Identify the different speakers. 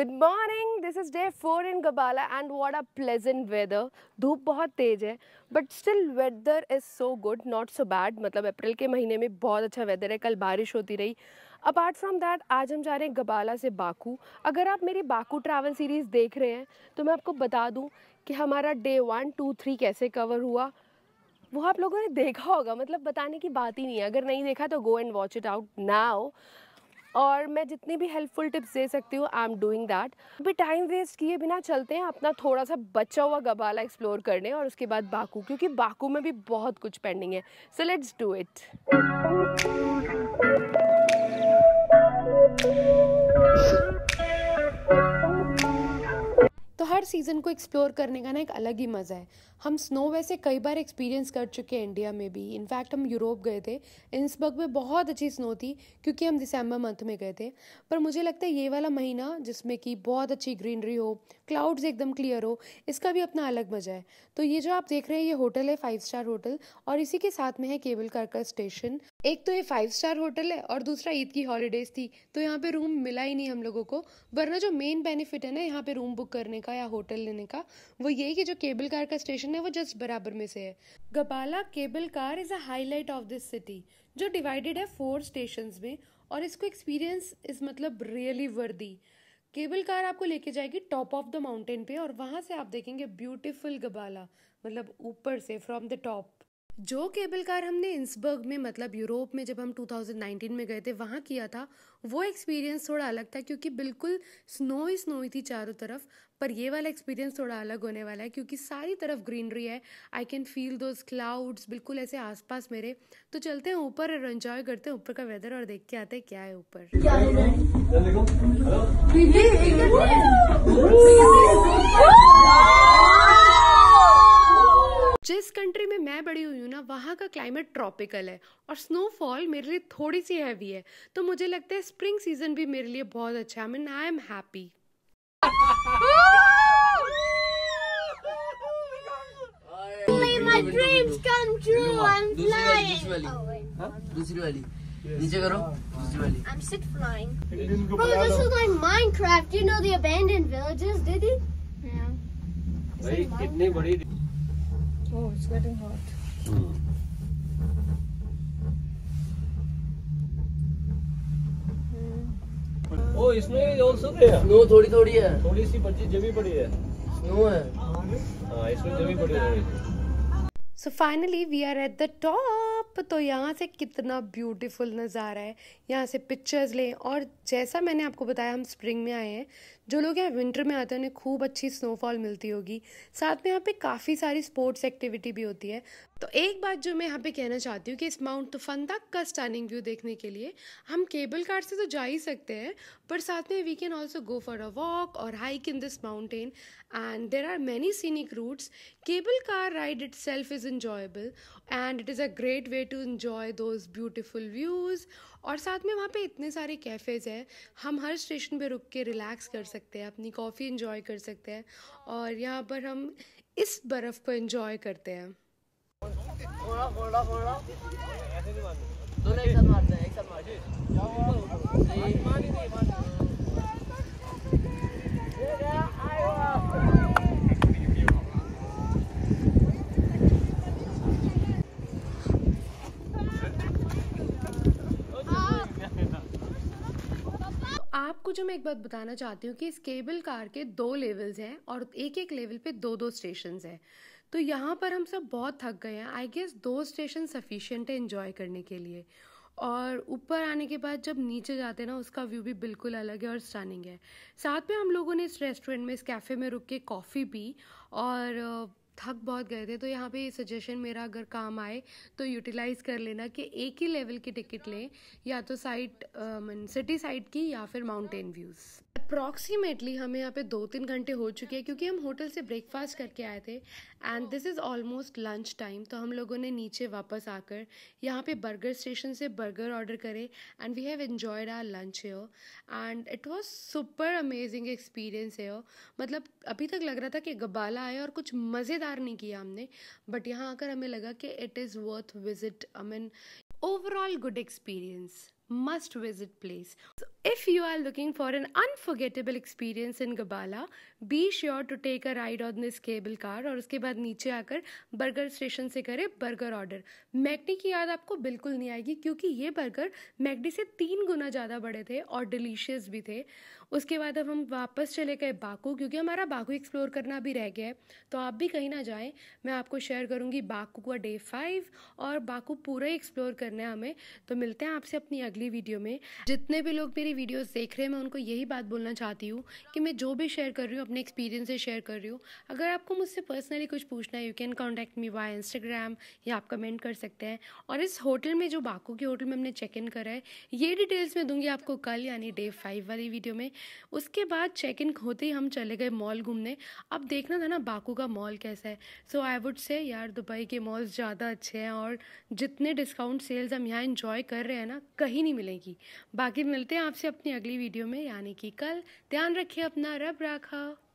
Speaker 1: Good morning this is day four in Gabala and what a pleasant weather धूप बहुत तेज़ है but still weather is so good not so bad मतलब April के महीने में बहुत अच्छा वेदर है कल बारिश होती रही अपार्ट फ्रॉम दैट आज हम जा रहे हैं गबाला से बाकू अगर आप मेरी बाकू ट्रैवल सीरीज़ देख रहे हैं तो मैं आपको बता दूँ कि हमारा डे वन टू थ्री कैसे कवर हुआ वो आप लोगों ने देखा होगा मतलब बताने की बात ही नहीं है अगर नहीं देखा तो go and watch it out now और मैं जितनी भी हेल्पफुल टिप्स दे सकती हूँ आई एम डूइंग दैट भी टाइम वेस्ट किए बिना चलते हैं अपना थोड़ा सा बचा हुआ गबाला एक्सप्लोर करने और उसके बाद बाकू क्योंकि बाकू में भी बहुत कुछ पेंडिंग है सो लेट्स डू इट तो हर सीज़न को एक्सप्लोर करने का ना एक अलग ही मज़ा है हम स्नो वैसे कई बार एक्सपीरियंस कर चुके हैं इंडिया में भी इनफैक्ट हम यूरोप गए थे इंसबर्ग में बहुत अच्छी स्नो थी क्योंकि हम दिसंबर मंथ में गए थे पर मुझे लगता है ये वाला महीना जिसमें कि बहुत अच्छी ग्रीनरी हो क्लाउड्स एकदम क्लियर हो इसका भी अपना अलग मजा है तो ये जो आप देख रहे हैं ये होटल है फाइव स्टार होटल और इसी के साथ में है केबल कारकर स्टेशन एक तो ये फाइव स्टार होटल है और दूसरा ईद की हॉलीडेज थी तो यहाँ पे रूम मिला ही नहीं हम लोगों को वरना जो मेन बेनिफिट है ना यहाँ पे रूम बुक करने का या होटल लेने का वो ये कि जो केबल कार का स्टेशन स्टेशन है वो जस्ट बराबर में से है Gabala cable car is a highlight of this city जो डिवाइडेड है फोर स्टेशन में और इसको एक्सपीरियंस इज मतलब रियली वर्दी केबल कार आपको लेके जाएगी टॉप ऑफ द माउंटेन पे और वहाँ से आप देखेंगे ब्यूटीफुल गबाला मतलब ऊपर से फ्रॉम द टॉप जो केबल कार हमने इंसबर्ग में मतलब यूरोप में जब हम 2019 में गए थे वहाँ किया था वो एक्सपीरियंस थोड़ा अलग था क्योंकि बिल्कुल स्नो ही स्नो ही थी चारों तरफ पर ये वाला एक्सपीरियंस थोड़ा अलग होने वाला है क्योंकि सारी तरफ ग्रीनरी है I can feel those clouds बिल्कुल ऐसे आसपास मेरे तो चलते हैं ऊपर और एंजॉय करते हैं ऊपर का वेदर और देख के आते हैं क्या है ऊपर जिस कंट्री में मैं बड़ी हुई हूँ ना वहाँ का क्लाइमेट ट्रॉपिकल है और स्नोफॉल मेरे लिए थोड़ी सी हैवी है तो मुझे लगता है स्प्रिंग सीजन भी मेरे लिए बहुत अच्छा है मीन आई एम हैप्पी नीचे करो दूसरी कितनी बड़ी Oh, it's getting hot. Oh hmm. oh, इसमें स्नो थोड़ी थोड़ी है थोड़ी सी बची जमी पड़ी है स्नो है हाँ, इसमें जमी पड़ी है so finally we are at the top तो यहाँ से कितना ब्यूटीफुल नज़ारा है यहाँ से पिक्चर्स लें और जैसा मैंने आपको बताया हम स्प्रिंग में आए हैं जो लोग यहाँ विंटर में आते हैं उन्हें खूब अच्छी स्नोफॉल मिलती होगी साथ में यहाँ पे काफ़ी सारी स्पोर्ट्स एक्टिविटी भी होती है तो एक बात जो मैं यहाँ पे कहना चाहती हूँ कि इस माउंट तूफान तक का स्टैंडिंग व्यू देखने के लिए हम केबल कार से तो जा ही सकते हैं पर साथ में we can also go for a walk और hike in this mountain and there are many scenic routes cable car ride itself is enjoyable and it is a great way to enjoy those beautiful views और साथ में वहाँ पर इतने सारे cafes हैं हम हर स्टेशन पर रुक के रिलैक्स कर सकते सकते हैं अपनी कॉफ़ी इंजॉय कर सकते हैं और यहाँ पर हम इस बर्फ़ को इंजॉय करते हैं दोनों एक साथ मारते हैं एक साथ मारते हैं आपको जो मैं एक बात बताना चाहती हूँ कि इस केबल कार के दो लेवल्स हैं और एक एक लेवल पे दो दो स्टेशन हैं तो यहाँ पर हम सब बहुत थक गए हैं आई गेस दो स्टेशन सफिशियंट है इन्जॉय करने के लिए और ऊपर आने के बाद जब नीचे जाते हैं ना उसका व्यू भी बिल्कुल अलग है और स्टनिंग है साथ में हम लोगों ने इस रेस्टोरेंट में इस कैफ़े में रुक के कॉफ़ी पी और थक बहुत गए थे तो यहाँ पे ये सजेशन मेरा अगर काम आए तो यूटिलाइज़ कर लेना कि एक ही लेवल की टिकट लें या तो साइट सिटी साइड की या फिर माउंटेन व्यूज़ अप्रॉक्सीमेटली हमें यहाँ पे दो तीन घंटे हो चुके हैं क्योंकि हम होटल से ब्रेकफास्ट करके आए थे and this is almost lunch time तो हम लोगों ने नीचे वापस आकर यहाँ पे बर्गर स्टेशन से बर्गर ऑर्डर करे and we have enjoyed our lunch है and it was super amazing experience है मतलब अभी तक लग रहा था कि गबाला आया और कुछ मज़ेदार नहीं किया हमने बट यहाँ आकर हमें लगा कि it is worth visit I mean overall good experience must visit place. So if you are looking for an unforgettable experience in Gabala, be sure to take a ride on this cable car और उसके बाद नीचे आकर burger station से करें burger order McD की याद आपको बिल्कुल नहीं आएगी क्योंकि ये बर्गर मैकडी से तीन गुना ज़्यादा बड़े थे और डिलीशियस भी थे उसके बाद अब हम वापस चले गए बाकू क्योंकि हमारा बाकू एक्सप्लोर करना भी रह गया है तो आप भी कहीं ना जाएं मैं आपको शेयर करूँगी बाकू का डे फाइव और बाकू पूरा ही एक्सप्लोर करना है हमें तो मिलते हैं आपसे अपनी अगली अगली वीडियो में जितने भी लोग मेरी वीडियोस देख रहे हैं मैं उनको यही बात बोलना चाहती हूँ कि मैं जो भी शेयर कर रही हूँ अपने एक्सपीरियंस से शेयर कर रही हूँ अगर आपको मुझसे पर्सनली कुछ पूछना है you can contact me via Instagram या आप कमेंट कर सकते हैं और इस होटल में जो बाकू के होटल में हमने चेक इन करा है ये डिटेल्स मैं दूंगी आपको कल यानी डे फाइव वाली वीडियो में उसके बाद चेक इन होते ही हम चले गए मॉल घूमने अब देखना था ना बाकू का मॉल कैसा है सो आई वुड से यार दुबई के मॉल्स ज़्यादा अच्छे हैं और जितने डिस्काउंट सेल्स हम यहाँ इन्जॉय कर रहे हैं ना कहीं नहीं नहीं मिलेगी बाकी मिलते हैं आपसे अपनी अगली वीडियो में यानी कि कल ध्यान रखिए अपना रब राखा